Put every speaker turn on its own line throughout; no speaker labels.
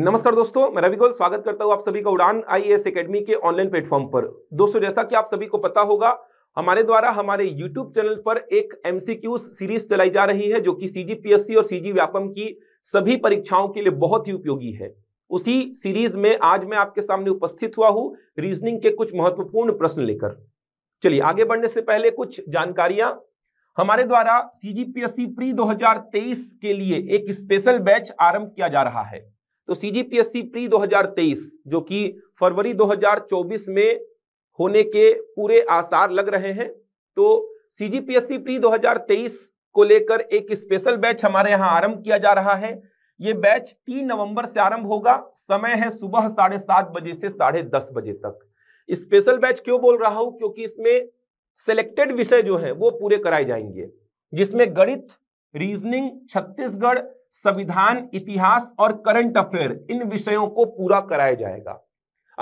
नमस्कार दोस्तों मैं रवि गोल स्वागत करता हूं आप सभी का उड़ान आईएएस एकेडमी के ऑनलाइन प्लेटफॉर्म पर दोस्तों जैसा कि आप सभी को पता होगा हमारे द्वारा हमारे यूट्यूब चैनल पर एक एमसीक्यू सीरीज चलाई जा रही है जो कि सीजीपीएससी और सीजी व्यापम की सभी परीक्षाओं के लिए बहुत ही उपयोगी है उसी सीरीज में आज मैं आपके सामने उपस्थित हुआ हूँ रीजनिंग के कुछ महत्वपूर्ण प्रश्न लेकर चलिए आगे बढ़ने से पहले कुछ जानकारियां हमारे द्वारा सीजीपीएससी प्री 2023 के लिए एक स्पेशल बैच आरंभ किया जा रहा है तो सीजीपीएससी प्री 2023 जो कि फरवरी 2024 में होने के पूरे आसार लग रहे हैं तो सीजीपीएससी प्री 2023 को लेकर एक स्पेशल बैच हमारे यहां आरंभ किया जा रहा है ये बैच 3 नवंबर से आरंभ होगा समय है सुबह साढ़े सात बजे से साढ़े दस बजे तक स्पेशल बैच क्यों बोल रहा हूं क्योंकि इसमें सेलेक्टेड विषय जो है वो पूरे कराए जाएंगे जिसमें गणित रीजनिंग छत्तीसगढ़ संविधान इतिहास और करंट अफेयर इन विषयों को पूरा कराया जाएगा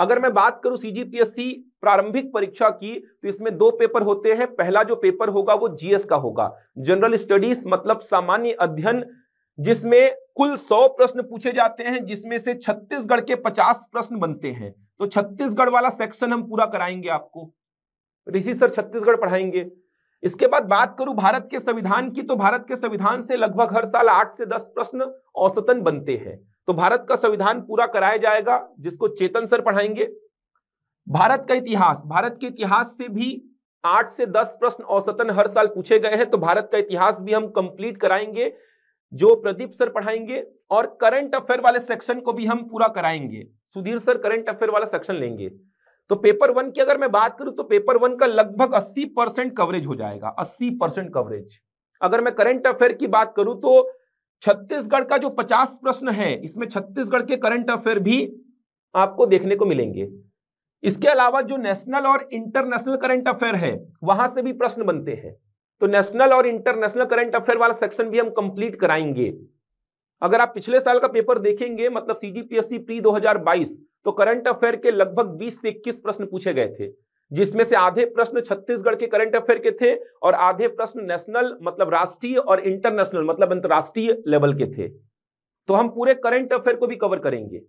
अगर मैं बात करूं सीजीपीएससी प्रारंभिक परीक्षा की तो इसमें दो पेपर होते हैं पहला जो पेपर होगा वो जीएस का होगा जनरल स्टडीज मतलब सामान्य अध्ययन जिसमें कुल 100 प्रश्न पूछे जाते हैं जिसमें से छत्तीसगढ़ के 50 प्रश्न बनते हैं तो छत्तीसगढ़ वाला सेक्शन हम पूरा कराएंगे आपको ऋषि सर छत्तीसगढ़ पढ़ाएंगे इसके बाद बात करूं भारत के संविधान की तो भारत के संविधान से लगभग हर साल आठ से दस प्रश्न औसतन बनते हैं तो भारत का संविधान पूरा कराया जाएगा जिसको चेतन सर पढ़ाएंगे भारत का इतिहास भारत के इतिहास से भी आठ से दस प्रश्न औसतन हर साल पूछे गए हैं तो भारत का इतिहास भी हम कंप्लीट कराएंगे जो प्रदीप सर पढ़ाएंगे और करंट अफेयर वाले सेक्शन को भी हम पूरा कराएंगे सुधीर सर करंट अफेयर वाला सेक्शन लेंगे तो पेपर वन की अगर मैं बात करूं तो पेपर वन का लगभग 80 परसेंट कवरेज हो जाएगा 80 परसेंट कवरेज अगर मैं करंट अफेयर की बात करूं तो छत्तीसगढ़ का जो 50 प्रश्न है इसमें छत्तीसगढ़ के करंट अफेयर भी आपको देखने को मिलेंगे इसके अलावा जो नेशनल और इंटरनेशनल करंट अफेयर है वहां से भी प्रश्न बनते हैं तो नेशनल और इंटरनेशनल करंट अफेयर वाला सेक्शन भी हम कंप्लीट कराएंगे अगर आप पिछले साल का पेपर देखेंगे मतलब सीजीपीएससी प्री तो करंट अफेयर के लगभग 20 से 21 प्रश्न पूछे गए थे जिसमें से आधे प्रश्न छत्तीसगढ़ के करंट अफेयर के थे और आधे प्रश्न नेशनल मतलब राष्ट्रीय और इंटरनेशनल मतलब अंतर्राष्ट्रीय लेवल के थे तो हम पूरे करंट अफेयर को भी कवर करेंगे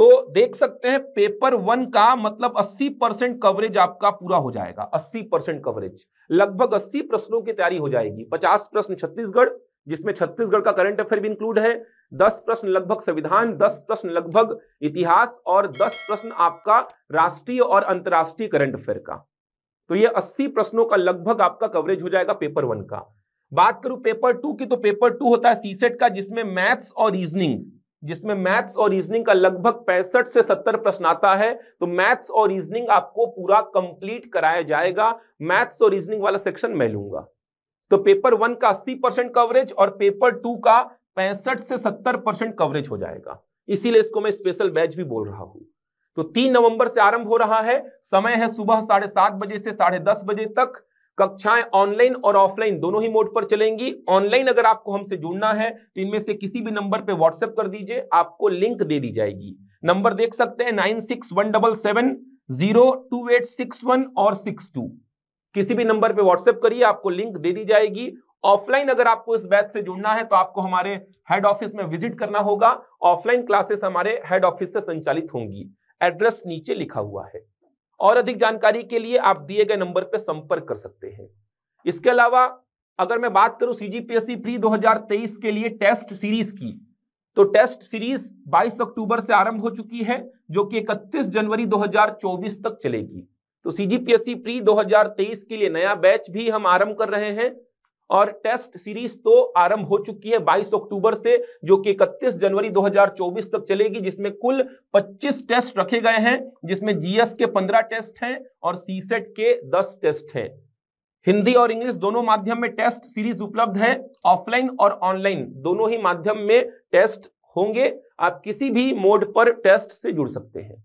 तो देख सकते हैं पेपर वन का मतलब 80 परसेंट कवरेज आपका पूरा हो जाएगा 80 परसेंट कवरेज लगभग 80 प्रश्नों की तैयारी हो जाएगी 50 प्रश्न छत्तीसगढ़ जिसमें छत्तीसगढ़ का करंट अफेयर भी इंक्लूड है दस प्रश्न लगभग संविधान दस प्रश्न लगभग इतिहास और दस प्रश्न आपका राष्ट्रीय और अंतर्राष्ट्रीय करंट अफेयर का तो ये अस्सी प्रश्नों का लगभग आपका कवरेज हो जाएगा पेपर वन का बात करूं पेपर टू की तो पेपर टू होता है सीसेट का जिसमें मैथ्स और रीजनिंग जिसमें मैथ्स और रीजनिंग का लगभग पैंसठ से सत्तर प्रश्न आता है तो मैथ्स और रीजनिंग आपको पूरा कंप्लीट कराया जाएगा मैथ्स और रीजनिंग वाला सेक्शन मैं लूंगा तो पेपर वन का 80 परसेंट कवरेज और पेपर टू का पैंसठ से 70 परसेंट कवरेज हो जाएगा इसीलिए इसको मैं स्पेशल बैच भी बोल रहा हूं तो तीन नवंबर से आरंभ हो रहा है समय है सुबह साढ़े सात बजे से साढ़े दस बजे तक कक्षाएं ऑनलाइन और ऑफलाइन दोनों ही मोड पर चलेंगी ऑनलाइन अगर आपको हमसे जुड़ना है तो इनमें से किसी भी नंबर पर व्हाट्सएप कर दीजिए आपको लिंक दे दी जाएगी नंबर देख सकते हैं nine six one double seven zero two eight six one और सिक्स टू किसी भी नंबर पे व्हाट्सएप करिए आपको लिंक दे दी जाएगी ऑफलाइन अगर आपको इस बैच से जुड़ना है तो आपको हमारे हेड ऑफिस में विजिट करना होगा ऑफलाइन क्लासेस हमारे हेड ऑफिस से संचालित होंगी एड्रेस नीचे लिखा हुआ है और अधिक जानकारी के लिए आप दिए गए नंबर पर संपर्क कर सकते हैं इसके अलावा अगर मैं बात करूं सीजीपीएससी प्री 2023 के लिए टेस्ट सीरीज की तो टेस्ट सीरीज 22 अक्टूबर से आरंभ हो चुकी है जो कि 31 जनवरी 2024 तक चलेगी तो सीजीपीएससी प्री 2023 के लिए नया बैच भी हम आरंभ कर रहे हैं और टेस्ट सीरीज तो आरंभ हो चुकी है 22 अक्टूबर से जो कि 31 जनवरी 2024 तक चलेगी जिसमें कुल 25 टेस्ट रखे गए हैं जिसमें जीएस के 15 टेस्ट हैं और सीसेट e के 10 टेस्ट हैं हिंदी और इंग्लिश दोनों माध्यम में टेस्ट सीरीज उपलब्ध है ऑफलाइन और ऑनलाइन दोनों ही माध्यम में टेस्ट होंगे आप किसी भी मोड पर टेस्ट से जुड़ सकते हैं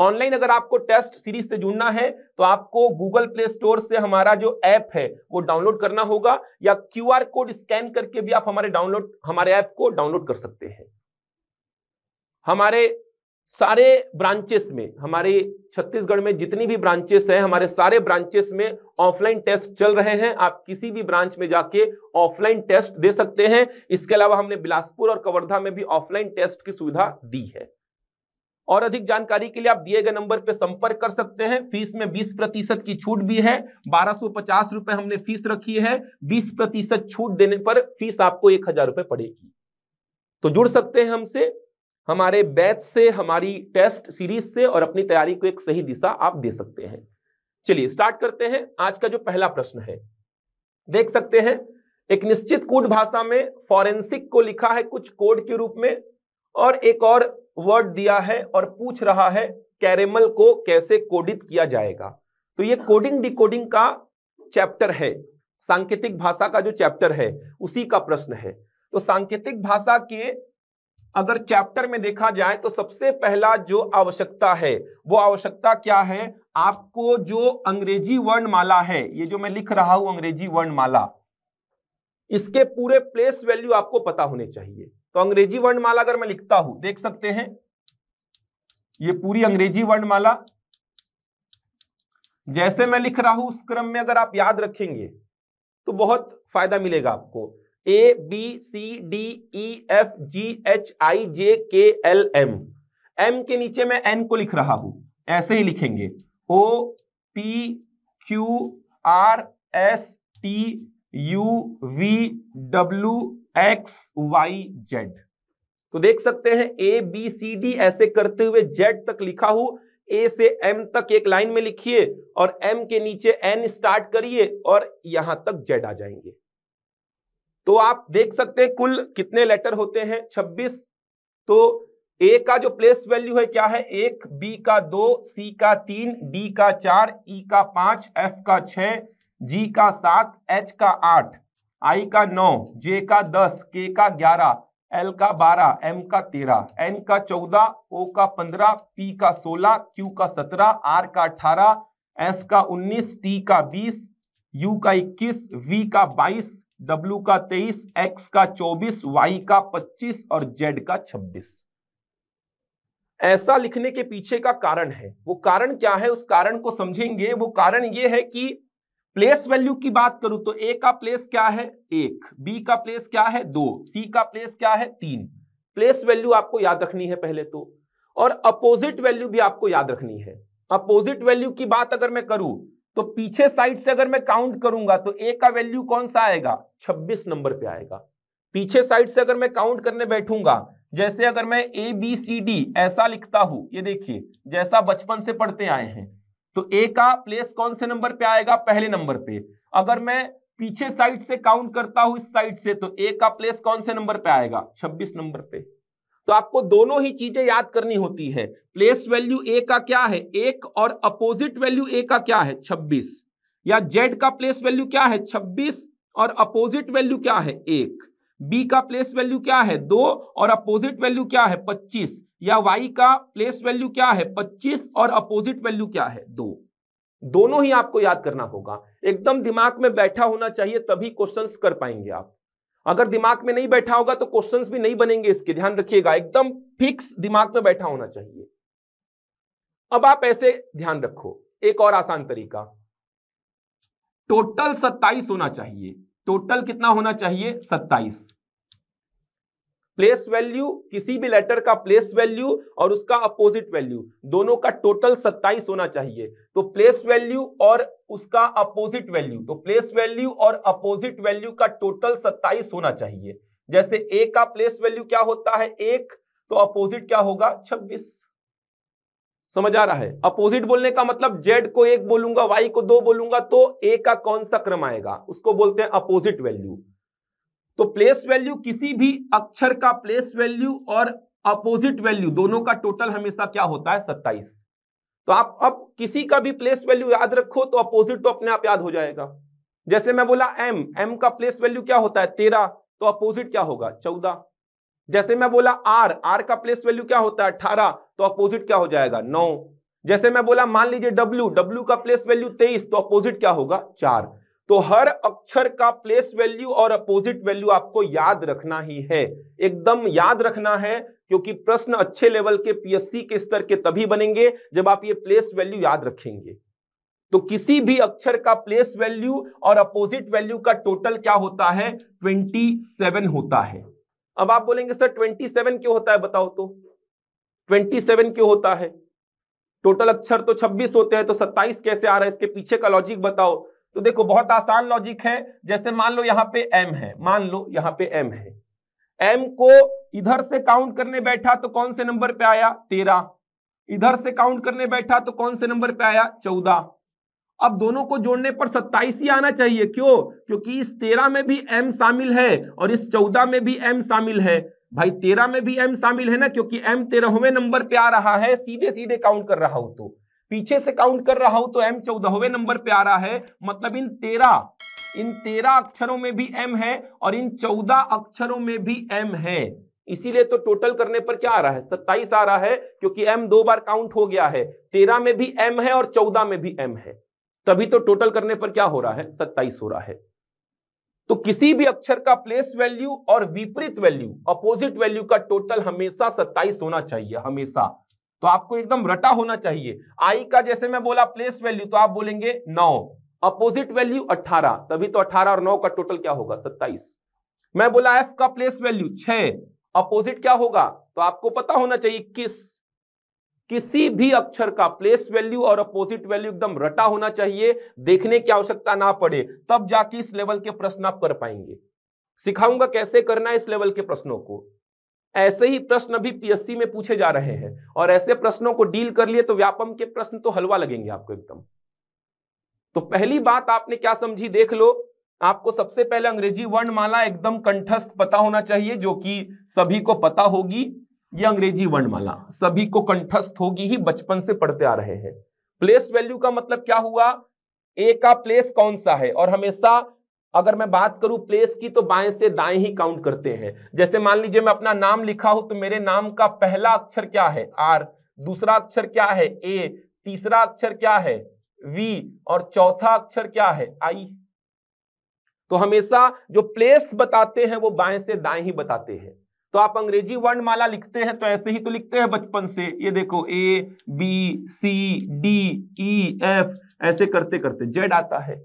ऑनलाइन अगर आपको टेस्ट सीरीज से जुड़ना है तो आपको गूगल प्ले स्टोर से हमारा जो ऐप है वो डाउनलोड करना होगा या क्यू कोड स्कैन करके भी आप हमारे डाउनलोड हमारे ऐप को डाउनलोड कर सकते हैं हमारे सारे ब्रांचेस में हमारे छत्तीसगढ़ में जितनी भी ब्रांचेस हैं हमारे सारे ब्रांचेस में ऑफलाइन टेस्ट चल रहे हैं आप किसी भी ब्रांच में जाके ऑफलाइन टेस्ट दे सकते हैं इसके अलावा हमने बिलासपुर और कवर्धा में भी ऑफलाइन टेस्ट की सुविधा दी है और अधिक जानकारी के लिए आप दिए गए नंबर पर संपर्क कर सकते हैं फीस में 20 प्रतिशत की छूट भी है बारह रुपए हमने फीस रखी है 20 प्रतिशत छूट देने पर फीस आपको एक हजार रुपए पड़ेगी तो जुड़ सकते हैं हमसे हमारे बैच से हमारी टेस्ट सीरीज से और अपनी तैयारी को एक सही दिशा आप दे सकते हैं चलिए स्टार्ट करते हैं आज का जो पहला प्रश्न है देख सकते हैं एक निश्चित कूट भाषा में फॉरेंसिक को लिखा है कुछ कोड के रूप में और एक और वर्ड दिया है और पूछ रहा है कैरेमल को कैसे कोडित किया जाएगा तो ये कोडिंग डिकोडिंग का चैप्टर है सांकेतिक भाषा का जो चैप्टर है उसी का प्रश्न है तो सांकेतिक भाषा के अगर चैप्टर में देखा जाए तो सबसे पहला जो आवश्यकता है वो आवश्यकता क्या है आपको जो अंग्रेजी वर्णमाला है ये जो मैं लिख रहा हूं अंग्रेजी वर्णमाला इसके पूरे प्लेस वैल्यू आपको पता होने चाहिए तो अंग्रेजी वर्णमाला अगर मैं लिखता हूं देख सकते हैं ये पूरी अंग्रेजी वर्णमाला जैसे मैं लिख रहा हूं उस क्रम में अगर आप याद रखेंगे तो बहुत फायदा मिलेगा आपको A B C D E F G H I J K L M M के नीचे मैं एन को लिख रहा हूं ऐसे ही लिखेंगे O P Q R S T U V W X Y Z तो देख सकते हैं ए बी सी डी ऐसे करते हुए जेड तक लिखा हो ए से एम तक एक लाइन में लिखिए और एम के नीचे एन स्टार्ट करिए और यहां तक जेड आ जाएंगे तो आप देख सकते हैं कुल कितने लेटर होते हैं 26 तो ए का जो प्लेस वैल्यू है क्या है एक बी का दो सी का तीन डी का चार ई e का पांच एफ का छ जी का सात एच का आठ आई का नौ जे का दस के का ग्यारह एल का बारह एम का तेरह एन का चौदह ओ का पंद्रह पी का सोलह क्यू का सत्रह आर का अठारह एस का उन्नीस टी का बीस यू का इक्कीस वी का बाईस डब्ल्यू का तेईस एक्स का चौबीस वाई का पच्चीस और जेड का छब्बीस ऐसा लिखने के पीछे का कारण है वो कारण क्या है उस कारण को समझेंगे वो कारण ये है कि प्लेस वैल्यू की बात करूं तो ए का प्लेस क्या है एक बी का प्लेस क्या है दो सी का प्लेस क्या है तीन प्लेस वैल्यू आपको याद रखनी है पहले तो और अपोजिट वैल्यू भी आपको याद रखनी है अपोजिट वैल्यू की बात अगर मैं करूं तो पीछे साइड से अगर मैं काउंट करूंगा तो ए का वैल्यू कौन सा आएगा 26 नंबर पे आएगा पीछे साइड से अगर मैं काउंट करने बैठूंगा जैसे अगर मैं ए बी सी डी ऐसा लिखता हूं ये देखिए जैसा बचपन से पढ़ते आए हैं तो ए का प्लेस कौन से नंबर पे आएगा पहले नंबर पे अगर मैं पीछे साइड से काउंट करता हूं इस साइड से तो ए का प्लेस कौन से नंबर पे आएगा 26 नंबर पे तो आपको दोनों ही चीजें याद करनी होती है प्लेस वैल्यू ए का क्या है एक और अपोजिट वैल्यू ए का क्या है 26 या जेड का प्लेस वैल्यू क्या है 26 और अपोजिट वैल्यू क्या है एक बी का प्लेस वैल्यू क्या है दो और अपोजिट वैल्यू क्या है पच्चीस या वाई का प्लेस वैल्यू क्या है पच्चीस और अपोजिट वैल्यू क्या है दो दोनों ही आपको याद करना होगा एकदम दिमाग में बैठा होना चाहिए तभी क्वेश्चंस कर पाएंगे आप अगर दिमाग में नहीं बैठा होगा तो क्वेश्चंस भी नहीं बनेंगे इसके ध्यान रखिएगा एकदम फिक्स दिमाग में बैठा होना चाहिए अब आप ऐसे ध्यान रखो एक और आसान तरीका टोटल सत्ताईस होना चाहिए टोटल कितना होना चाहिए सत्ताईस प्लेस वैल्यू किसी भी लेटर का प्लेस वैल्यू और उसका अपोजिट वैल्यू दोनों का टोटल 27 होना चाहिए तो प्लेस वैल्यू और उसका अपोजिट वैल्यू तो प्लेस वैल्यू और अपोजिट वैल्यू का टोटल 27 होना चाहिए जैसे ए का प्लेस वैल्यू क्या होता है एक तो अपोजिट क्या होगा 26 समझ आ रहा है अपोजिट बोलने का मतलब जेड को एक बोलूंगा वाई को दो बोलूंगा तो ए का कौन सा क्रम आएगा उसको बोलते हैं अपोजिट वैल्यू तो प्लेस वैल्यू किसी भी अक्षर का प्लेस वैल्यू और अपोजिट वैल्यू दोनों का टोटल हमेशा क्या होता है सत्ताईस तो आप अब किसी का भी प्लेस वैल्यू याद रखो तो अपोजिट तो अपने आप याद हो जाएगा जैसे मैं बोला एम एम का प्लेस वैल्यू क्या होता है तेरह तो अपोजिट क्या होगा चौदह जैसे मैं बोला आर आर का प्लेस वैल्यू क्या होता है अठारह तो अपोजिट क्या हो जाएगा नौ जैसे मैं बोला मान लीजिए डब्ल्यू डब्ल्यू का प्लेस वैल्यू तेईस तो अपोजिट क्या होगा चार तो हर अक्षर का प्लेस वैल्यू और अपोजिट वैल्यू आपको याद रखना ही है एकदम याद रखना है क्योंकि प्रश्न अच्छे लेवल के पीएससी के स्तर के तभी बनेंगे जब आप ये प्लेस वैल्यू याद रखेंगे तो किसी भी अक्षर का प्लेस वैल्यू और अपोजिट वैल्यू का टोटल क्या होता है 27 होता है अब आप बोलेंगे सर 27 क्यों होता है बताओ तो 27 क्यों होता है टोटल अक्षर तो 26 होते हैं तो 27 कैसे आ रहा है इसके पीछे का लॉजिक बताओ तो देखो बहुत आसान लॉजिक है जैसे मान लो यहाँ पे एम है मान लो यहाँ पे एम है एम को इधर से काउंट करने बैठा तो कौन से नंबर पे आया तेरह इधर से काउंट करने बैठा तो कौन से नंबर पे आया चौदह अब दोनों को जोड़ने पर सत्ताईस ही आना चाहिए क्यों क्योंकि इस तेरह में भी एम शामिल है और इस चौदह में भी एम शामिल है भाई तेरह में भी एम शामिल है ना क्योंकि एम तेरहवें नंबर पे आ रहा है सीधे सीधे काउंट कर रहा हो तो पीछे से काउंट कर रहा हूं तो एम चौदहवे नंबर पे आ रहा है मतलब इन तेरह इन तेरह अक्षरों में भी एम है और इन चौदह अक्षरों में भी एम है इसीलिए तो टोटल करने पर क्या आ रहा है सत्ताईस आ रहा है क्योंकि एम दो बार काउंट हो गया है तेरह में भी एम है और चौदह में भी एम है तभी तो टोटल करने पर क्या हो रहा है सत्ताईस हो रहा है तो किसी भी अक्षर का प्लेस वैल्यू और विपरीत वैल्यू अपोजिट वैल्यू का टोटल हमेशा सत्ताईस होना चाहिए हमेशा तो आपको एकदम रटा होना चाहिए आई का जैसे मैं बोला प्लेस वैल्यू तो आप बोलेंगे नौ अपोजिट वैल्यू अठारह तभी तो 18 और नौ का टोटल क्या होगा सत्ताईस मैं बोला एफ का प्लेस वैल्यू छ अपोजिट क्या होगा तो आपको पता होना चाहिए किस किसी भी अक्षर का प्लेस वैल्यू और अपोजिट वैल्यू एकदम रटा होना चाहिए देखने की आवश्यकता ना पड़े तब जाके इस लेवल के प्रश्न आप कर पाएंगे सिखाऊंगा कैसे करना है इस लेवल के प्रश्नों को ऐसे ही प्रश्न भी पीएससी में पूछे जा रहे हैं और ऐसे प्रश्नों को डील कर लिए तो व्यापम के प्रश्न तो हलवा लगेंगे आपको एकदम तो पहली बात आपने क्या समझी देख लो आपको सबसे पहले अंग्रेजी वर्णमाला एकदम कंठस्थ पता होना चाहिए जो कि सभी को पता होगी ये अंग्रेजी वर्णमाला सभी को कंठस्थ होगी ही बचपन से पढ़ते आ रहे हैं प्लेस वैल्यू का मतलब क्या हुआ ए का प्लेस कौन सा है और हमेशा अगर मैं बात करूं प्लेस की तो बाएं से दाएं ही काउंट करते हैं जैसे मान लीजिए मैं अपना नाम लिखा हूं तो मेरे नाम का पहला अक्षर क्या है आर दूसरा अक्षर क्या है ए तीसरा अक्षर क्या है वी और चौथा अक्षर क्या है आई तो हमेशा जो प्लेस बताते हैं वो बाएं से दाएं ही बताते हैं तो आप अंग्रेजी वर्णमाला लिखते हैं तो ऐसे ही तो लिखते हैं बचपन से ये देखो A B C D E F ऐसे करते करते जेड आता है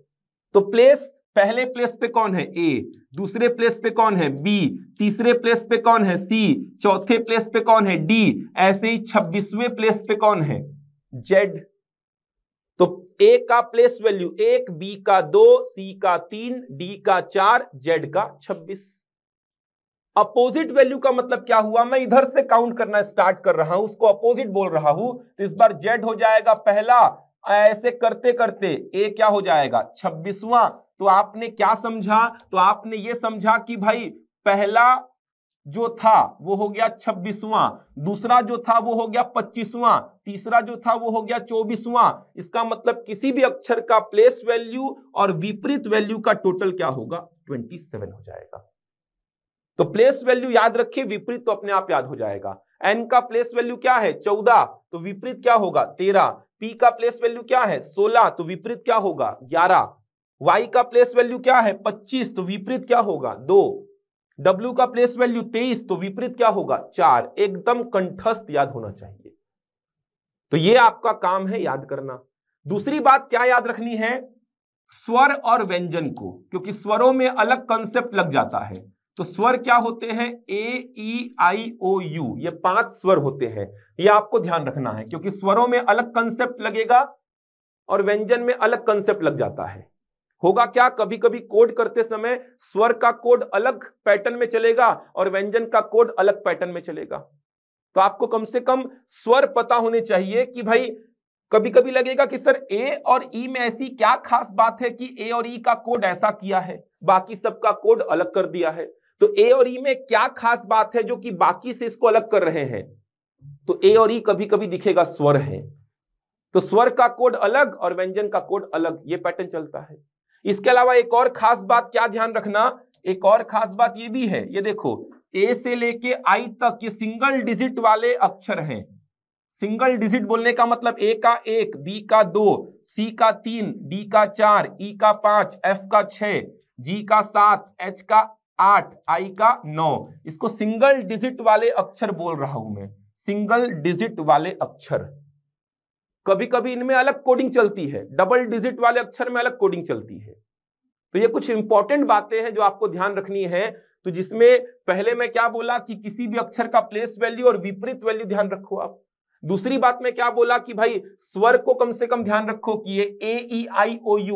तो प्लेस पहले प्लेस पे कौन है ए दूसरे प्लेस पे कौन है बी तीसरे प्लेस पे कौन है सी चौथे प्लेस पे कौन है डी ऐसे ही छब्बीसवें प्लेस पे कौन है जेड तो ए का प्लेस वैल्यू एक बी का दो सी का तीन डी का चार जेड का छब्बीस अपोजिट वैल्यू का मतलब क्या हुआ मैं इधर से काउंट करना स्टार्ट कर रहा हूं उसको अपोजिट बोल रहा हूं तो इस बार जेड हो जाएगा पहला ऐसे करते करते ए क्या हो जाएगा छब्बीसवां तो आपने क्या समझा तो आपने ये समझा कि भाई पहला जो था वो हो गया छब्बीसवां दूसरा जो था वो हो गया पच्चीसवां तीसरा जो था वो हो गया चौबीसवां इसका मतलब किसी भी अक्षर का प्लेस वैल्यू और विपरीत वैल्यू का टोटल क्या होगा ट्वेंटी सेवन हो जाएगा तो प्लेस वैल्यू याद रखिए विपरीत तो अपने आप याद हो जाएगा एन का प्लेस वैल्यू क्या है चौदह तो विपरीत क्या होगा तेरह पी का प्लेस वैल्यू क्या है सोलह तो विपरीत क्या होगा ग्यारह वाई का प्लेस वैल्यू क्या है पच्चीस तो विपरीत क्या होगा दो डब्ल्यू का प्लेस वैल्यू 23 तो विपरीत क्या होगा चार एकदम कंठस्थ याद होना चाहिए तो ये आपका काम है याद करना दूसरी बात क्या याद रखनी है स्वर और व्यंजन को क्योंकि स्वरों में अलग कंसेप्ट लग जाता है तो स्वर क्या होते हैं ए ई आई ओ यू ये पांच स्वर होते हैं ये आपको ध्यान रखना है क्योंकि स्वरों में अलग कंसेप्ट लगेगा और व्यंजन में अलग कंसेप्ट लग जाता है होगा क्या कभी कभी कोड करते समय स्वर का कोड अलग पैटर्न में चलेगा और व्यंजन का कोड अलग पैटर्न में चलेगा तो आपको कम से कम स्वर पता होने चाहिए कि भाई कभी कभी लगेगा कि सर ए और ई में ऐसी क्या खास बात है कि ए और ई का कोड ऐसा किया है बाकी सबका कोड अलग कर दिया है तो ए और ई में क्या खास बात है जो कि बाकी से इसको अलग कर रहे हैं तो ए और ई कभी कभी दिखेगा स्वर है तो स्वर का कोड अलग और व्यंजन का कोड अलग ये पैटर्न चलता है इसके अलावा एक और खास बात क्या ध्यान रखना एक और खास बात ये भी है ये देखो ए से लेके आई तक ये सिंगल डिजिट वाले अक्षर हैं सिंगल डिजिट बोलने का मतलब ए का एक बी का दो सी का तीन डी का चार ई e का पांच एफ का छह जी का सात एच का आठ आई का नौ इसको सिंगल डिजिट वाले अक्षर बोल रहा हूं मैं सिंगल डिजिट वाले अक्षर कभी कभी इनमें अलग कोडिंग चलती है डबल डिजिट वाले अक्षर में अलग कोडिंग चलती है तो ये कुछ इंपॉर्टेंट बातें हैं जो आपको ध्यान रखनी है तो जिसमें पहले मैं क्या बोला कि किसी भी अक्षर का प्लेस वैल्यू और विपरीत वैल्यू ध्यान रखो आप दूसरी बात में क्या बोला कि भाई स्वर को कम से कम ध्यान रखो कि ये ए ई आई ओ यू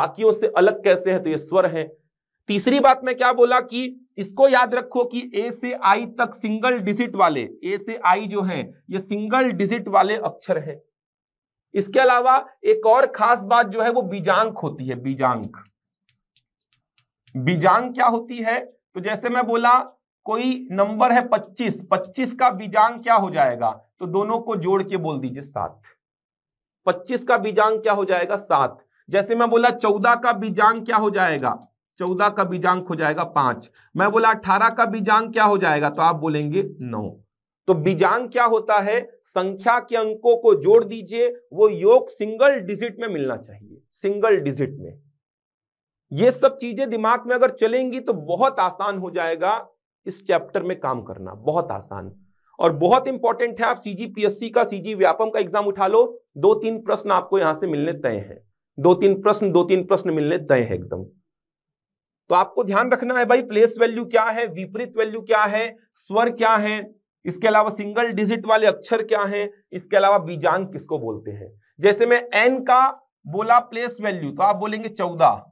बाकियों से अलग कैसे है तो ये स्वर है तीसरी बात में क्या बोला कि इसको याद रखो कि ए से आई तक सिंगल डिजिट वाले ए से आई जो है ये सिंगल डिजिट वाले अक्षर है इसके अलावा एक और खास बात जो है वो बीजांक होती है बीजांक बीजांक क्या होती है तो जैसे मैं बोला कोई नंबर है 25 25 का बीजांक क्या हो जाएगा तो दोनों को जोड़ के बोल दीजिए सात 25 का बीजांक क्या हो जाएगा सात जैसे मैं बोला चौदह का बीजांक क्या हो जाएगा चौदह का बीजांक हो जाएगा पांच मैं बोला अठारह का बीजांक क्या हो जाएगा तो आप बोलेंगे नौ तो बीजांग क्या होता है संख्या के अंकों को जोड़ दीजिए वो योग सिंगल डिजिट में मिलना चाहिए सिंगल डिजिट में ये सब चीजें दिमाग में अगर चलेंगी तो बहुत आसान हो जाएगा इस चैप्टर में काम करना बहुत आसान और बहुत इंपॉर्टेंट है आप सीजीपीएससी का सीजी व्यापम का एग्जाम उठा लो दो तीन प्रश्न आपको यहां से मिलने तय हैं दो तीन प्रश्न दो तीन प्रश्न मिलने तय हैं एकदम तो आपको ध्यान रखना है भाई प्लेस वैल्यू क्या है विपरीत वैल्यू क्या है स्वर क्या है इसके अलावा सिंगल डिजिट वाले अक्षर क्या हैं इसके अलावा बीजांग किसको बोलते हैं जैसे मैं एन का बोला प्लेस वैल्यू तो आप बोलेंगे चौदह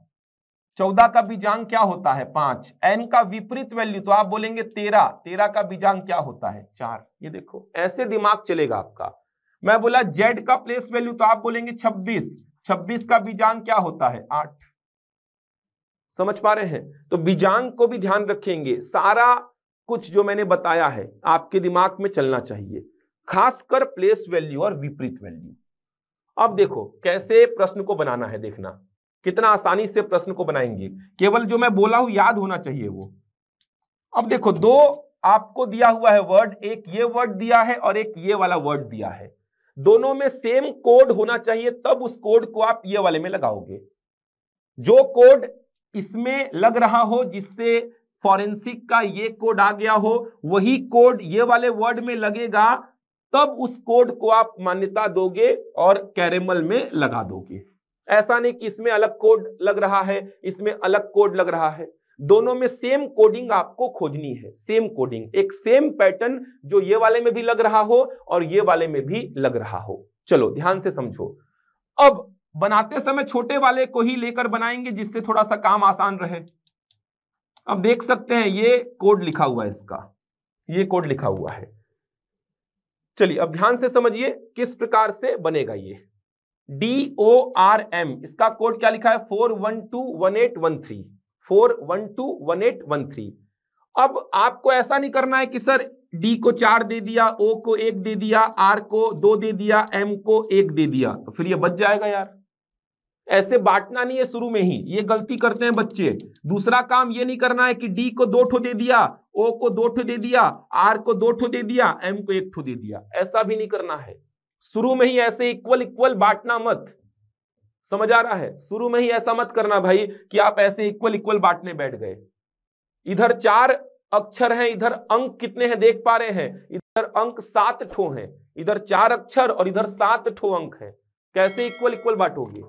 चौदह का बीजांग क्या होता है पांच एन का विपरीत वैल्यू तो आप बोलेंगे तेरह तेरह का बीजांग क्या होता है चार ये देखो ऐसे दिमाग चलेगा आपका मैं बोला जेड का प्लेस वैल्यू तो आप बोलेंगे छब्बीस छब्बीस का बीजांग क्या होता है आठ समझ पा रहे हैं तो बीजांग को भी ध्यान रखेंगे सारा कुछ जो मैंने बताया है आपके दिमाग में चलना चाहिए खासकर प्लेस वैल्यू और विपरीत वैल्यू अब देखो कैसे प्रश्न को बनाना है देखना कितना आसानी से प्रश्न को बनाएंगे केवल जो मैं बोला हूं याद होना चाहिए वो अब देखो दो आपको दिया हुआ है वर्ड एक ये वर्ड दिया है और एक ये वाला वर्ड दिया है दोनों में सेम कोड होना चाहिए तब उस कोड को आप ये वाले में लगाओगे जो कोड इसमें लग रहा हो जिससे फॉरेंसिक का ये कोड आ गया हो वही कोड ये वाले वर्ड में लगेगा तब उस कोड को आप मान्यता दोगे और कैरेमल में लगा दोगे ऐसा नहीं कि इसमें अलग कोड लग रहा है इसमें अलग कोड लग रहा है दोनों में सेम कोडिंग आपको खोजनी है सेम कोडिंग एक सेम पैटर्न जो ये वाले में भी लग रहा हो और ये वाले में भी लग रहा हो चलो ध्यान से समझो अब बनाते समय छोटे वाले को ही लेकर बनाएंगे जिससे थोड़ा सा काम आसान रहे अब देख सकते हैं ये कोड लिखा हुआ है इसका ये कोड लिखा हुआ है चलिए अब ध्यान से समझिए किस प्रकार से बनेगा ये डी ओ आर एम इसका कोड क्या लिखा है four one two one eight one three four one two one eight one three अब आपको ऐसा नहीं करना है कि सर डी को चार दे दिया ओ को एक दे दिया आर को दो दे दिया एम को एक दे दिया तो फिर ये बच जाएगा यार ऐसे बांटना नहीं है शुरू में ही ये गलती करते हैं बच्चे दूसरा काम ये नहीं करना है कि डी को दो ठो दे दिया ओ को दो ठो दे दिया आर को दो ठो दे दिया एम को एक ठो दे दिया ऐसा भी नहीं करना है शुरू में ही ऐसे इक्वल इक्वल बांटना मत समझ आ रहा है शुरू में ही ऐसा मत करना भाई कि आप ऐसे इक्वल इक्वल बांटने बैठ गए इधर चार अक्षर हैं इधर अंक कितने हैं देख पा रहे हैं इधर अंक सात ठो हैं इधर चार अक्षर और इधर सात ठो अंक हैं कैसे इक्वल इक्वल बांटोगे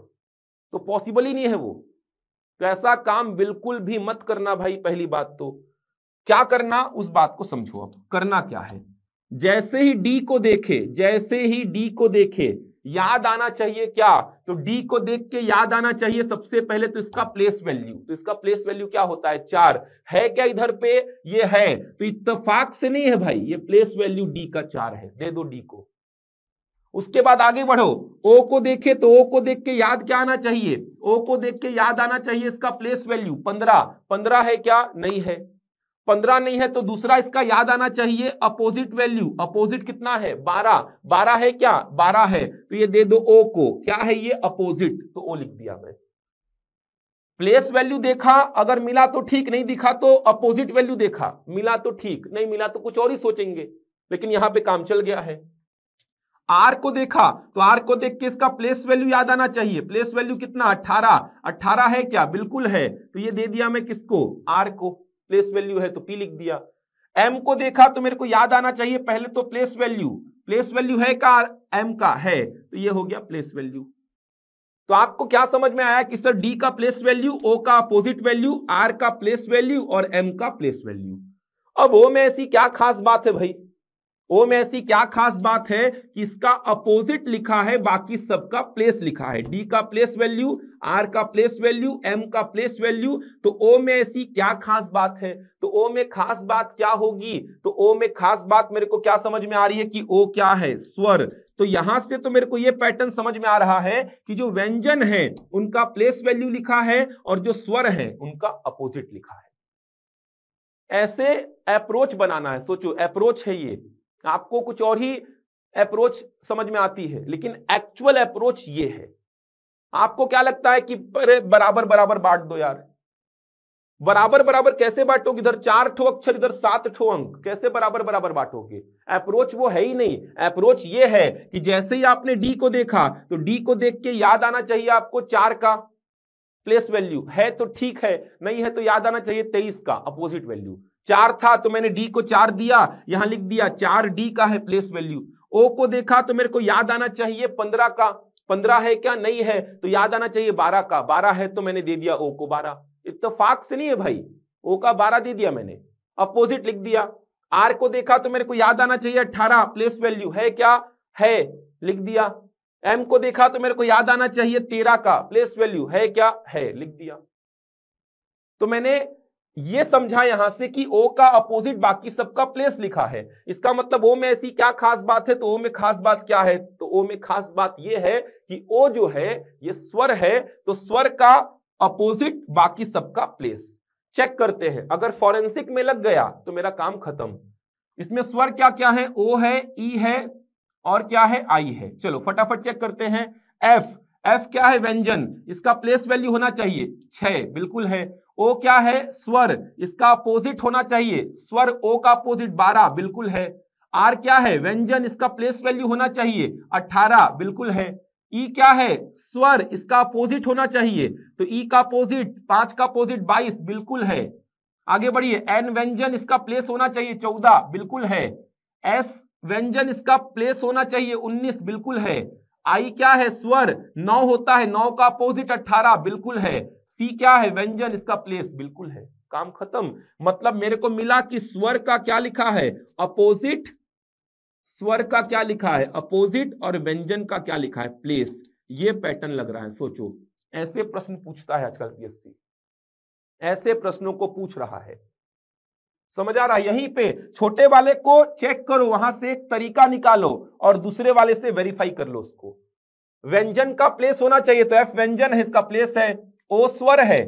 तो पॉसिबल ही नहीं है वो तो ऐसा काम बिल्कुल भी मत करना भाई पहली बात तो क्या करना उस बात को समझो अब करना क्या है जैसे ही डी को देखे जैसे ही डी को देखे याद आना चाहिए क्या तो डी को देख के याद आना चाहिए सबसे पहले तो इसका प्लेस वैल्यू तो इसका प्लेस वैल्यू क्या होता है चार है क्या इधर पे ये है तो इतफाक से नहीं है भाई ये प्लेस वैल्यू डी का चार है दे दो डी को उसके बाद आगे बढ़ो ओ को देखे तो ओ को देख के याद क्या आना चाहिए ओ को देख के याद आना चाहिए इसका प्लेस वैल्यू पंद्रह पंद्रह है क्या नहीं है पंद्रह नहीं है तो दूसरा इसका याद आना चाहिए अपोजिट वैल्यू अपोजिट कितना है बारह बारह है क्या बारह है तो ये दे दो ओ को क्या है ये अपोजिट तो ओ लिख दिया मैं प्लेस वैल्यू देखा अगर मिला तो ठीक नहीं दिखा तो अपोजिट वैल्यू देखा मिला तो ठीक नहीं मिला तो कुछ और ही सोचेंगे लेकिन यहां पे काम चल गया है आर को देखा तो आर को देख के इसका प्लेस वैल्यू याद आना चाहिए प्लेस वैल्यू कितना अट्ठारह अट्ठारह है क्या बिल्कुल है तो ये दे दिया मैं किसको आर को प्लेस वैल्यू है तो पी लिख दिया एम को देखा तो मेरे को याद आना चाहिए पहले तो प्लेस वैल्यू प्लेस वैल्यू है का एम का है तो ये हो गया प्लेस वैल्यू तो आपको क्या समझ में आया कि सर डी का प्लेस वैल्यू ओ का अपोजिट वैल्यू आर का प्लेस वैल्यू और एम का प्लेस वैल्यू अब ओ में ऐसी क्या खास बात है भाई ओ में ऐसी क्या खास बात है कि इसका अपोजिट लिखा है बाकी सबका प्लेस लिखा है डी का प्लेस वैल्यू आर का प्लेस वैल्यू एम का प्लेस वैल्यू तो ओ में ऐसी क्या खास बात है तो ओ में खास बात क्या होगी तो ओ में खास बात मेरे को क्या समझ में आ रही है कि ओ क्या है स्वर तो यहां से तो मेरे को ये पैटर्न समझ में आ रहा है कि जो व्यंजन है उनका प्लेस वैल्यू लिखा है और जो स्वर है उनका अपोजिट लिखा है ऐसे अप्रोच बनाना है सोचो अप्रोच है ये आपको कुछ और ही अप्रोच समझ में आती है लेकिन एक्चुअल अप्रोच ये है आपको क्या लगता है कि बराबर बराबर बांट दो यार बराबर बराबर कैसे बांटोगे इधर चार ठो अक्षर इधर सात ठो अंक कैसे बराबर बराबर बांटोगे अप्रोच वो है ही नहीं अप्रोच ये है कि जैसे ही आपने डी को देखा तो डी को देख के याद आना चाहिए आपको चार का प्लेस वैल्यू है तो ठीक है नहीं है तो याद आना चाहिए तेईस का अपोजिट वैल्यू चार था तो मैंने डी को चार दिया यहां लिख दिया चार डी का है प्लेस वैल्यू ओ को देखा तो मेरे को याद आना चाहिए पंद्रह का पंद्रह है क्या नहीं है तो याद आना चाहिए बारह का बारह है तो मैंने दे दिया ओ को बारह इतफाक से नहीं है भाई ओ का बारह दे दिया मैंने अपोजिट लिख दिया आर को देखा तो मेरे को याद आना चाहिए अठारह प्लेस वैल्यू है क्या है लिख दिया एम को देखा तो मेरे को याद आना चाहिए तेरह का प्लेस वैल्यू है क्या है लिख दिया तो मैंने ये समझा यहां से कि ओ का अपोजिट बाकी सबका प्लेस लिखा है इसका मतलब ओ में ऐसी क्या खास बात है तो ओ में खास बात क्या है तो ओ में खास बात यह है कि ओ जो है ये स्वर है तो स्वर का अपोजिट बाकी सबका प्लेस चेक करते हैं अगर फॉरेंसिक में लग गया तो मेरा काम खत्म इसमें स्वर क्या क्या है ओ है ई e है और क्या है आई है चलो फटाफट चेक करते हैं एफ एफ क्या है व्यंजन इसका प्लेस वैल्यू होना चाहिए छह बिल्कुल है ओ क्या है स्वर इसका अपोजिट होना चाहिए स्वर ओ का अपोजिट बारह बिल्कुल है आर क्या है व्यंजन इसका प्लेस वैल्यू होना चाहिए अठारह बिल्कुल है ई क्या है स्वर इसका अपोजिट होना चाहिए तो ई का अपोजिट पांच का अपोजिट बाईस बिल्कुल है आगे बढ़िए एन व्यंजन इसका प्लेस होना चाहिए चौदह बिल्कुल है एस व्यंजन इसका प्लेस होना चाहिए उन्नीस बिल्कुल है आई क्या है स्वर नौ होता है नौ का अपोजिट अट्ठारह बिल्कुल है सी क्या है व्यंजन इसका प्लेस बिल्कुल है काम खत्म मतलब मेरे को मिला कि स्वर का क्या लिखा है अपोजिट स्वर का क्या लिखा है अपोजिट और व्यंजन का क्या लिखा है प्लेस ये पैटर्न लग रहा है सोचो ऐसे प्रश्न पूछता है आजकल पीएससी ऐसे प्रश्नों को पूछ रहा है समझ आ रहा है यहीं पे छोटे वाले को चेक करो वहां से एक तरीका निकालो और दूसरे वाले से वेरीफाई कर लो उसको व्यंजन का प्लेस होना चाहिए तो एफ व्यंजन है इसका प्लेस है ओ स्वर है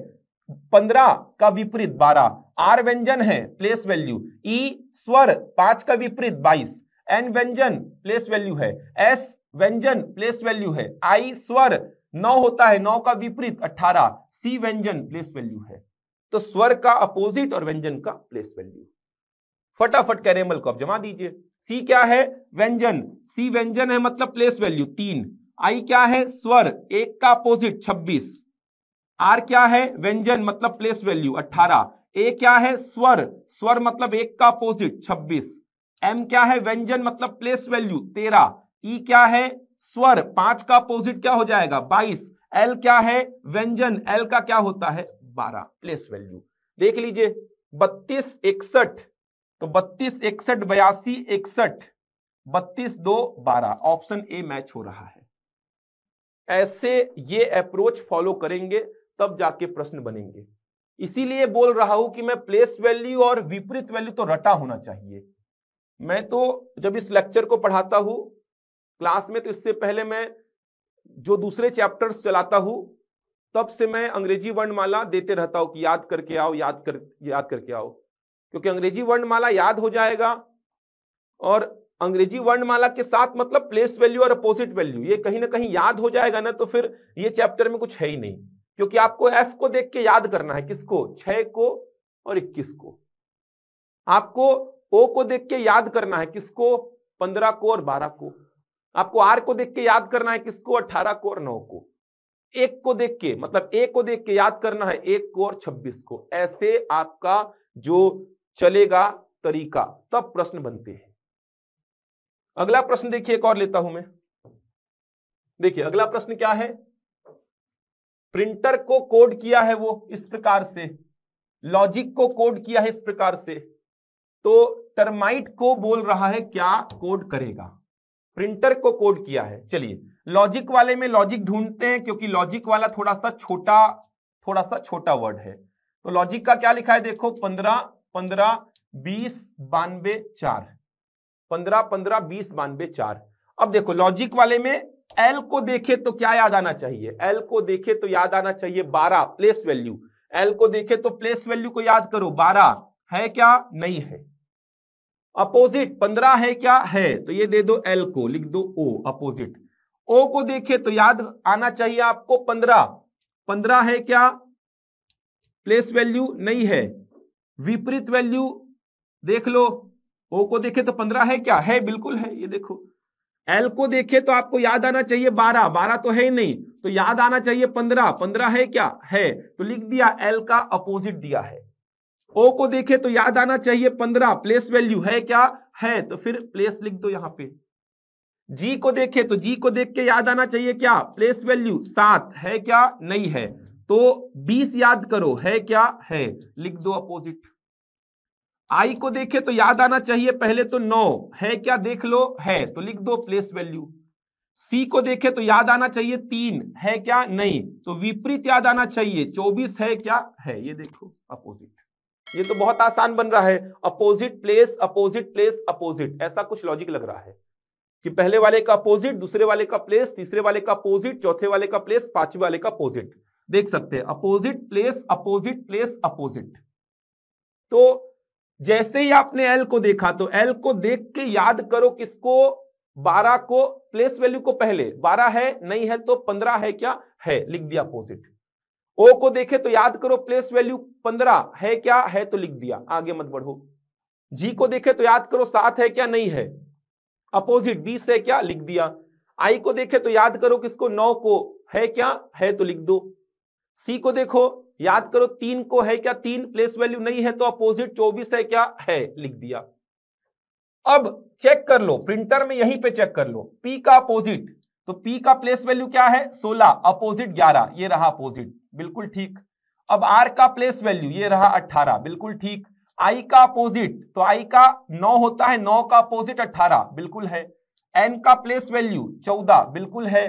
पंद्रह का विपरीत बारह आर व्यंजन है प्लेस वैल्यू ई स्वर पांच का विपरीत बाईस एन व्यंजन प्लेस वैल्यू है एस व्यंजन प्लेस वैल्यू है आई स्वर नौ होता है नौ का विपरीत अठारह सी व्यंजन प्लेस वैल्यू है तो स्वर का अपोजिट और व्यंजन का प्लेस वैल्यू फटाफट कैरेमल को आप जमा दीजिए सी क्या है व्यंजन सी व्यंजन है मतलब प्लेस वैल्यू तीन आई क्या है स्वर एक का अपोजिट छब्बीस आर क्या है व्यंजन मतलब प्लेस वैल्यू 18 ए क्या है स्वर स्वर मतलब एक का अपोजिट 26 एम क्या है व्यंजन मतलब प्लेस वैल्यू 13 ई क्या है स्वर पांच का अपोजिट क्या हो जाएगा 22 एल क्या है व्यंजन एल का क्या होता है 12 प्लेस वैल्यू देख लीजिए बत्तीस इकसठ तो बत्तीस इकसठ बयासी इकसठ बत्तीस दो बारह ऑप्शन ए मैच हो रहा है ऐसे ये अप्रोच फॉलो करेंगे तब जाके प्रश्न बनेंगे इसीलिए बोल रहा हूं कि मैं प्लेस वैल्यू और विपरीत वैल्यू तो रटा होना चाहिए मैं तो जब इस लेक्चर को पढ़ाता हूं क्लास में तो इससे पहले मैं जो दूसरे चैप्टर्स चलाता हूं तब से मैं अंग्रेजी वर्णमाला देते रहता हूं कि याद करके आओ याद कर याद करके आओ क्योंकि अंग्रेजी वर्णमाला याद हो जाएगा और अंग्रेजी वर्णमाला के साथ मतलब प्लेस वैल्यू और अपोजिट वैल्यू ये कहीं ना कहीं याद हो जाएगा ना तो फिर ये चैप्टर में कुछ है ही नहीं क्योंकि आपको एफ को देख के याद करना है किसको छह को और इक्कीस को आपको ओ को देख के याद करना है किसको पंद्रह को और बारह को आपको आर को देख के याद करना है किसको अठारह को और नौ को एक को देख के मतलब एक को देख के याद करना है एक को और छब्बीस को ऐसे आपका जो चलेगा तरीका तब प्रश्न बनते हैं अगला प्रश्न देखिए एक और लेता हूं मैं देखिए अगला प्रश्न क्या है प्रिंटर को कोड किया है वो इस प्रकार से लॉजिक को कोड किया है इस प्रकार से तो टर्माइट को बोल रहा है क्या कोड करेगा प्रिंटर को कोड किया है चलिए लॉजिक वाले में लॉजिक ढूंढते हैं क्योंकि लॉजिक वाला थोड़ा सा छोटा थोड़ा सा छोटा वर्ड है तो लॉजिक का क्या लिखा है देखो पंद्रह पंद्रह बीस बानवे चार पंद्रह पंद्रह बीस बानवे चार अब देखो लॉजिक वाले में एल को देखे तो क्या याद आना चाहिए एल को देखे तो याद आना चाहिए बारह प्लेस वैल्यू एल को देखे तो प्लेस वैल्यू को याद करो बारह है क्या नहीं है अपोजिट पंद्रह है क्या है तो ये दे दो एल को लिख दो ओ अपोजिट ओ को देखे तो याद आना चाहिए आपको पंद्रह पंद्रह है क्या प्लेस वैल्यू नहीं है विपरीत वैल्यू देख लो ओ को देखे तो पंद्रह है क्या है बिल्कुल है ये देखो एल को देखे तो आपको याद आना चाहिए बारह बारह तो है ही नहीं तो याद आना चाहिए पंद्रह पंद्रह है क्या है तो लिख दिया एल का अपोजिट दिया है ओ को देखे तो याद आना चाहिए पंद्रह प्लेस वैल्यू है क्या है तो फिर प्लेस लिख दो यहां पे जी को देखे तो जी को देख के याद आना चाहिए क्या प्लेस वैल्यू सात है क्या नहीं है तो बीस याद करो है क्या है लिख दो अपोजिट आई को देखे तो याद आना चाहिए पहले तो नौ है क्या देख लो है तो लिख दो प्लेस वैल्यू सी को देखे तो याद आना चाहिए तीन है क्या नहीं तो विपरीत याद आना चाहिए चौबीस है क्या है ये देखो अपोजिट ये तो बहुत आसान बन रहा है opposite place opposite place opposite ऐसा कुछ लॉजिक लग रहा है कि पहले वाले का अपोजिट दूसरे वाले का प्लेस तीसरे वाले का अपोजिट चौथे वाले का प्लेस पांचवे वाले का अपोजिट देख सकते हैं opposite place opposite place opposite तो जैसे ही आपने एल को देखा तो एल को देख के याद करो किसको बारह को प्लेस वैल्यू को पहले बारह है नहीं है तो पंद्रह है क्या है लिख दिया अपोजिट ओ को देखे तो याद करो प्लेस वैल्यू पंद्रह है क्या है तो लिख दिया आगे मत बढ़ो जी को देखे तो याद करो सात है क्या नहीं है अपोजिट बीस है क्या लिख दिया आई को देखे तो याद करो किसको नौ को है क्या है तो लिख दो सी को देखो याद करो तीन को है क्या तीन प्लेस वैल्यू नहीं है तो अपोजिट चौबीस है क्या है लिख दिया अब चेक कर लो प्रिंटर में यहीं पे चेक कर लो पी का अपोजिट तो पी का प्लेस वैल्यू क्या है 16 अपोजिट 11 ये रहा अपोजिट बिल्कुल ठीक अब आर का प्लेस वैल्यू ये रहा 18 बिल्कुल ठीक आई का अपोजिट तो आई का 9 होता है 9 का अपोजिट 18 बिल्कुल है एन का प्लेस वैल्यू 14 बिल्कुल है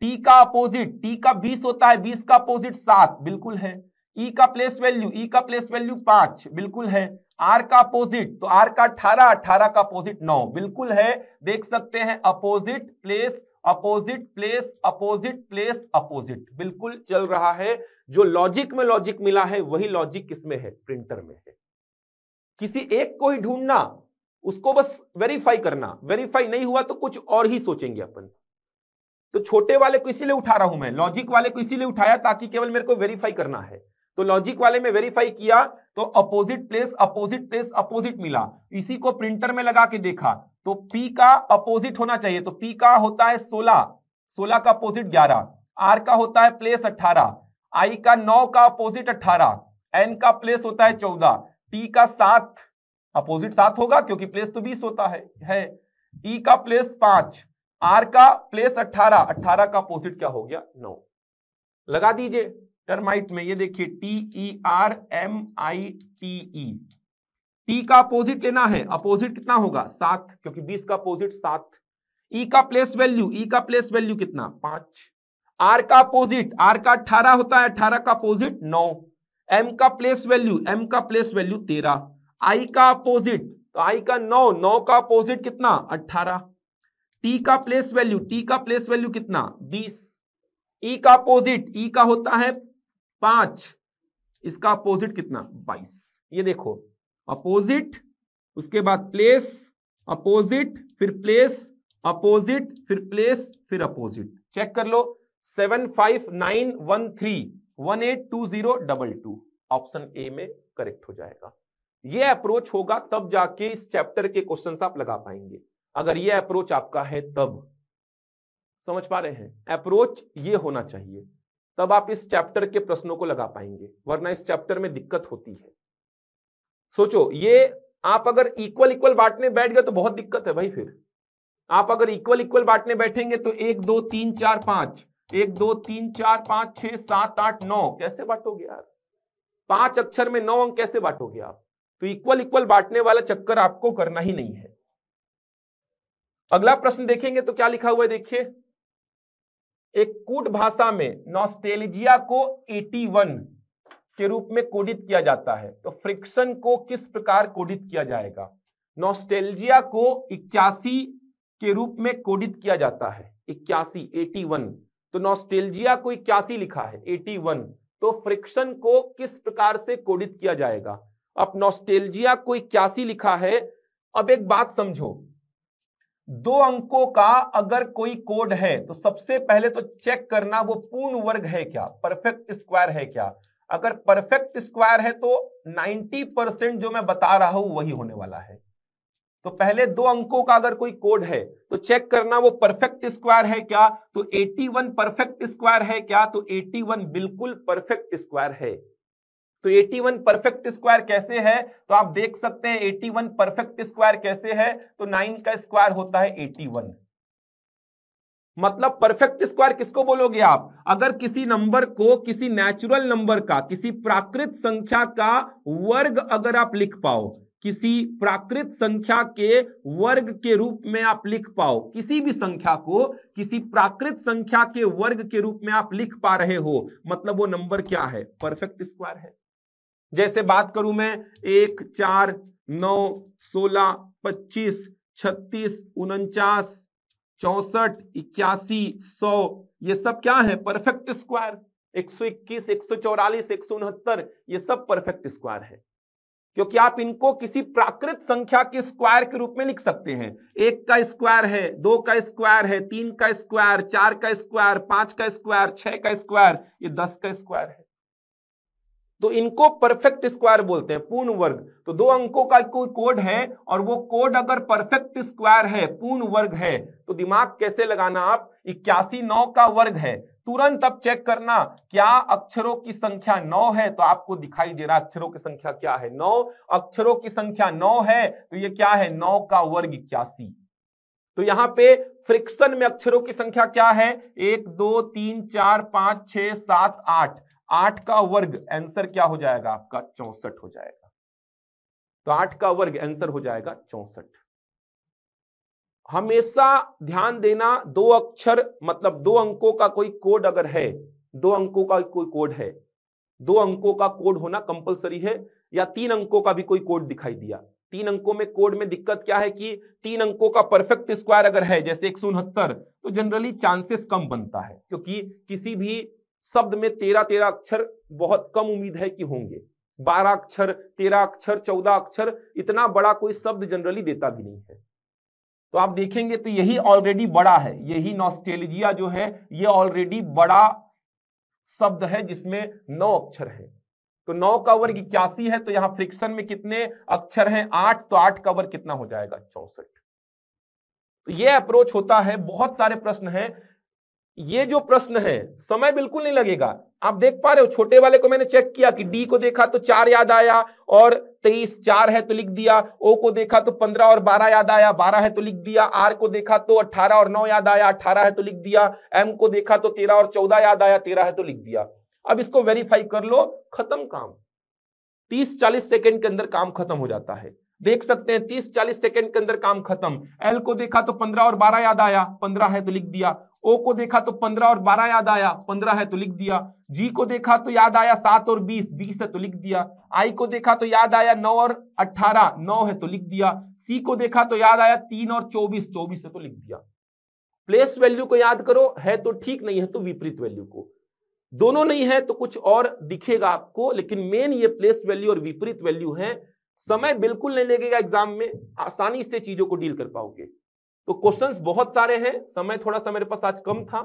टी का अपोजिट टी का बीस होता है बीस का अपोजिट सात बिल्कुल है ई e का प्लेस वैल्यू ई e का प्लेस वैल्यू पांच बिल्कुल है आर का अपोजिट तो आर का अठारह अठारह का अपोजिट नौ बिल्कुल है देख सकते हैं opposite place opposite place opposite place opposite बिल्कुल चल रहा है जो लॉजिक में लॉजिक मिला है वही लॉजिक किसमें है प्रिंटर में है किसी एक को ही ढूंढना उसको बस वेरीफाई करना वेरीफाई नहीं हुआ तो कुछ और ही सोचेंगे अपन तो छोटे वाले को इसीलिए उठा रहा हूं मैं लॉजिक वाले को इसीलिए उठाया ताकि केवल मेरे को वेरीफाई करना है तो लॉजिक वाले में वेरीफाई किया तो opposite place opposite place opposite मिला इसी को प्रिंटर में लगा के देखा तो पी का अपोजिट होना चाहिए तो पी का होता है सोलह सोलह का अपोजिट ग्यारह आर का होता है प्लेस अट्ठारह आई का नौ का अपोजिट अट्ठारह एन का प्लेस होता है चौदह टी का सात अपोजिट सात होगा क्योंकि प्लेस तो बीस होता है ई e का प्लेस पांच आर का प्लेस 18 18 का अपोजिट क्या हो गया नौ लगा दीजिए टर्माइट में ये देखिए T E R M I T E T का अपोजिट लेना है अपोजिट कितना होगा सात क्योंकि बीस e का अपोजिट सात ई का प्लेस वैल्यू ई का प्लेस वैल्यू कितना पांच आर का अपोजिट आर का अठारह होता है अठारह का अपोजिट नौ एम का प्लेस वैल्यू एम का प्लेस वैल्यू तेरह आई का अपोजिट तो आई का नौ नौ का अपोजिट कितना अट्ठारह टी का प्लेस वैल्यू टी का प्लेस वैल्यू कितना बीस ई e का अपोजिट ई e का होता है पांच इसका अपोजिट कितना बाईस ये देखो अपोजिट उसके बाद प्लेस अपोजिट फिर प्लेस अपोजिट फिर प्लेस फिर अपोजिट चेक कर लो seven five nine one three one eight two zero double two option A में करेक्ट हो जाएगा ये अप्रोच होगा तब जाके इस चैप्टर के क्वेश्चंस आप लगा पाएंगे अगर ये अप्रोच आपका है तब समझ पा रहे हैं अप्रोच ये होना चाहिए तब आप इस चैप्टर के प्रश्नों को लगा पाएंगे वरना इस चैप्टर में दिक्कत होती है सोचो ये आप अगर इक्वल इक्वल बांटने बैठ गए तो बहुत दिक्कत है भाई फिर आप अगर इक्वल इक्वल बांटने बैठेंगे तो एक दो तीन चार पांच एक दो तीन चार पांच छह सात आठ नौ कैसे बांटोगे यार पांच अक्षर में नौ अंक कैसे बांटोगे आप तो इक्वल इक्वल बांटने वाला चक्कर आपको करना ही नहीं है अगला प्रश्न देखेंगे तो क्या लिखा हुआ है देखिए एक कूट भाषा में नॉस्टेलिजिया को 81 के रूप में कोडित किया जाता है तो फ्रिक्शन को किस प्रकार कोडित किया जाएगा नॉस्टेलिजिया को इक्यासी के रूप में कोडित किया जाता है इक्यासी एटी वन तो नॉस्टेलजिया को इक्यासी लिखा है एटी वन तो फ्रिक्शन को किस प्रकार से कोडित किया जाएगा अब नॉस्टेलजिया को इक्यासी लिखा है अब एक बात समझो दो अंकों का अगर कोई कोड है तो सबसे पहले तो चेक करना वो पूर्ण वर्ग है क्या परफेक्ट स्क्वायर है क्या अगर परफेक्ट स्क्वायर है तो 90 परसेंट जो मैं बता रहा हूं वही होने वाला है तो पहले दो अंकों का अगर कोई कोड है तो चेक करना वो परफेक्ट स्क्वायर है क्या तो 81 परफेक्ट स्क्वायर है क्या तो 81 बिल्कुल परफेक्ट स्क्वायर है तो 81 परफेक्ट स्क्वायर कैसे है तो आप देख सकते हैं 81 परफेक्ट स्क्वायर कैसे है तो 9 का स्क्वायर होता है 81 मतलब परफेक्ट स्क्वायर किसको बोलोगे आप अगर किसी नंबर को किसी नेचुरल नंबर का किसी प्राकृत संख्या का वर्ग अगर आप लिख पाओ किसी प्राकृत संख्या के वर्ग के रूप में आप लिख पाओ किसी भी संख्या को किसी प्राकृत संख्या के वर्ग के रूप में आप लिख पा रहे हो मतलब वो नंबर क्या है परफेक्ट स्क्वायर है जैसे बात करूं मैं एक चार नौ सोलह पच्चीस छत्तीस उनचास चौसठ इक्यासी सौ ये सब क्या है परफेक्ट स्क्वायर एक सौ इक्कीस एक सौ चौरालीस एक सौ उनहत्तर ये सब परफेक्ट स्क्वायर है क्योंकि आप इनको किसी प्राकृत संख्या के स्क्वायर के रूप में लिख सकते हैं एक का स्क्वायर है दो का स्क्वायर है तीन का स्क्वायर चार का स्क्वायर पांच का स्क्वायर छह का स्क्वायर ये दस का स्क्वायर है तो इनको परफेक्ट स्क्वायर बोलते हैं पूर्ण वर्ग तो दो अंकों का कोई कोड है और वो कोड अगर परफेक्ट स्क्वायर है पूर्ण वर्ग है तो दिमाग कैसे लगाना आप इक्यासी नौ का वर्ग है तुरंत अब चेक करना क्या अक्षरों की संख्या नौ है तो आपको दिखाई दे रहा अक्षरों की संख्या क्या है नौ अक्षरों की संख्या नौ है तो ये क्या है नौ का वर्ग इक्यासी तो यहां पे फ्रिक्शन में अक्षरों की संख्या क्या है एक दो तीन चार पांच छह सात आठ आठ का वर्ग आंसर क्या हो जाएगा आपका चौसठ हो जाएगा तो आठ का वर्ग आंसर हो जाएगा चौसठ हमेशा ध्यान देना दो अक्षर मतलब दो अंकों का कोई कोड अगर है दो अंकों का कोई कोड है दो अंकों का कोड होना कंपलसरी है या तीन अंकों का भी कोई कोड दिखाई दिया तीन अंकों में कोड में दिक्कत क्या है कि तीन अंकों का परफेक्ट स्क्वायर अगर है जैसे एक तो जनरली चांसेस कम बनता है क्योंकि किसी भी शब्द में तेरह तेरह अक्षर बहुत कम उम्मीद है कि होंगे बारह अक्षर तेरह अक्षर चौदह अक्षर इतना बड़ा कोई शब्द जनरली देता भी नहीं है तो आप देखेंगे तो यही ऑलरेडी बड़ा है यही नॉस्टेलिजिया जो है ये ऑलरेडी बड़ा शब्द है जिसमें नौ अक्षर है तो नौ का वर्ग इक्यासी है तो यहाँ फ्रिक्शन में कितने अक्षर हैं आठ तो आठ का वर्ग कितना हो जाएगा चौसठ तो ये अप्रोच होता है बहुत सारे प्रश्न हैं ये जो प्रश्न है समय बिल्कुल नहीं लगेगा आप देख पा रहे हो छोटे वाले को मैंने चेक किया कि डी को देखा तो चार याद आया और तेईस चार है तो लिख दिया ओ को देखा तो पंद्रह और बारह याद आया बारह है तो लिख दिया आर को देखा तो अट्ठारह और नौ याद आया अट्ठारह है तो लिख दिया एम को देखा तो तेरह और चौदह याद आया तेरह है तो लिख दिया अब इसको वेरीफाई कर लो खत्म काम तीस चालीस सेकेंड के अंदर काम खत्म हो जाता है देख सकते हैं तीस चालीस सेकंड के अंदर काम खत्म एल को देखा तो पंद्रह और बारह याद आया पंद्रह है तो लिख दिया ओ को देखा तो पंद्रह और बारह याद आया पंद्रह है तो लिख दिया जी को देखा तो याद आया सात और बीस बीस है तो लिख दिया आई को देखा तो याद आया नौ और अठारह नौ है तो लिख दिया सी को देखा तो याद आया तीन और चौबीस चौबीस है तो लिख दिया प्लेस वैल्यू को याद करो है तो ठीक नहीं है तो विपरीत वैल्यू को दोनों नहीं है तो कुछ और दिखेगा आपको लेकिन मेन ये प्लेस वैल्यू और विपरीत वैल्यू है समय बिल्कुल नहीं लगेगा एग्जाम में आसानी से चीजों को डील कर पाओगे तो क्वेश्चन बहुत सारे हैं समय थोड़ा सा मेरे पास आज कम था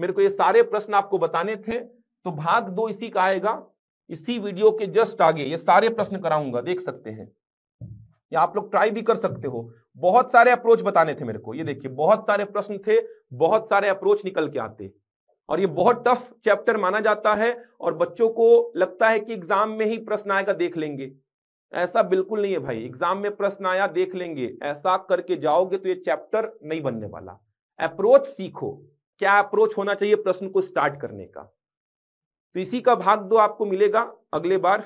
मेरे को ये सारे प्रश्न आपको बताने थे तो भाग दो इसी का आएगा इसी वीडियो के जस्ट आगे ये सारे प्रश्न कराऊंगा देख सकते हैं या आप लोग ट्राई भी कर सकते हो बहुत सारे अप्रोच बताने थे मेरे को ये देखिए बहुत सारे प्रश्न थे बहुत सारे अप्रोच निकल के आते और ये बहुत टफ चैप्टर माना जाता है और बच्चों को लगता है कि एग्जाम में ही प्रश्न आएगा देख लेंगे ऐसा बिल्कुल नहीं है भाई एग्जाम में प्रश्न आया देख लेंगे ऐसा करके जाओगे तो ये चैप्टर नहीं बनने वाला अप्रोच सीखो क्या अप्रोच होना चाहिए प्रश्न को स्टार्ट करने का तो इसी का भाग दो आपको मिलेगा अगले बार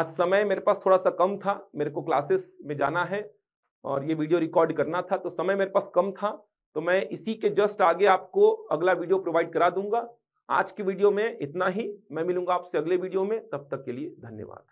आज समय मेरे पास थोड़ा सा कम था मेरे को क्लासेस में जाना है और ये वीडियो रिकॉर्ड करना था तो समय मेरे पास कम था तो मैं इसी के जस्ट आगे आपको अगला वीडियो प्रोवाइड करा दूंगा आज की वीडियो में इतना ही मैं मिलूंगा आपसे अगले वीडियो में तब तक के लिए धन्यवाद